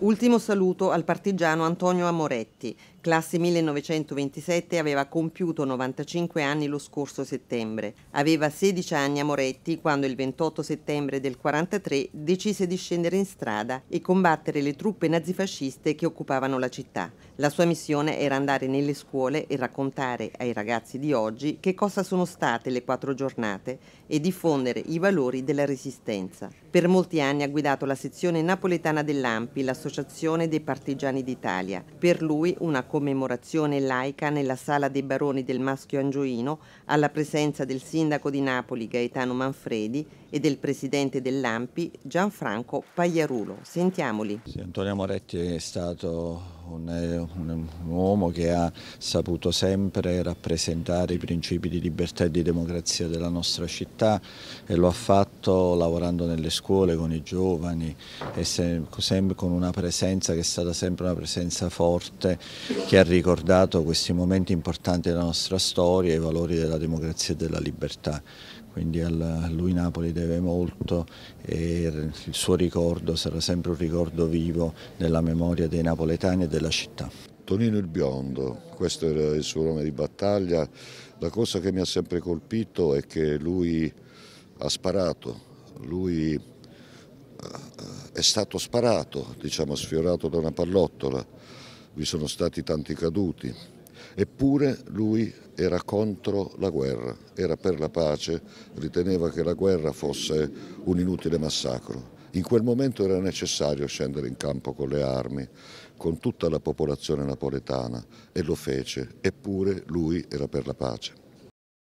Ultimo saluto al partigiano Antonio Amoretti, classe 1927, aveva compiuto 95 anni lo scorso settembre. Aveva 16 anni a Moretti quando il 28 settembre del 43 decise di scendere in strada e combattere le truppe nazifasciste che occupavano la città. La sua missione era andare nelle scuole e raccontare ai ragazzi di oggi che cosa sono state le quattro giornate e diffondere i valori della resistenza. Per molti anni ha guidato la sezione napoletana dell'AMPI, l'Associazione dei Partigiani d'Italia. Per lui una commemorazione laica nella Sala dei Baroni del Maschio Angioino alla presenza del sindaco di Napoli Gaetano Manfredi e del presidente dell'Ampi Gianfranco Pagliarulo. Sentiamoli. Antonio Moretti è stato un, un, un, uomo che ha saputo sempre rappresentare i principi di libertà e di democrazia della nostra città e lo ha fatto lavorando nelle scuole con i giovani e se, sempre con una presenza che è stata sempre una presenza forte che ha ricordato questi momenti importanti della nostra storia e i valori della democrazia e della libertà quindi a lui Napoli deve molto e il suo ricordo sarà sempre un ricordo vivo nella memoria dei napoletani e della città. Tonino il Biondo, questo era il suo nome di battaglia, la cosa che mi ha sempre colpito è che lui ha sparato, lui eh, è stato sparato, diciamo sfiorato da una pallottola, vi sono stati tanti caduti, Eppure lui era contro la guerra, era per la pace, riteneva che la guerra fosse un inutile massacro. In quel momento era necessario scendere in campo con le armi, con tutta la popolazione napoletana e lo fece, eppure lui era per la pace.